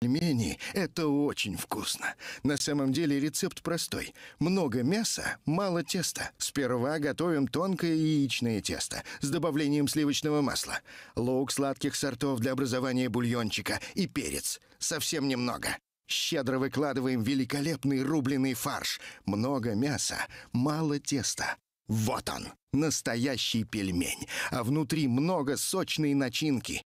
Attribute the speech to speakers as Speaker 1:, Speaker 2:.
Speaker 1: Пельмени – это очень вкусно. На самом деле рецепт простой. Много мяса, мало теста. Сперва готовим тонкое яичное тесто с добавлением сливочного масла, лук сладких сортов для образования бульончика и перец. Совсем немного. Щедро выкладываем великолепный рубленый фарш. Много мяса, мало теста. Вот он, настоящий пельмень, а внутри много сочной начинки,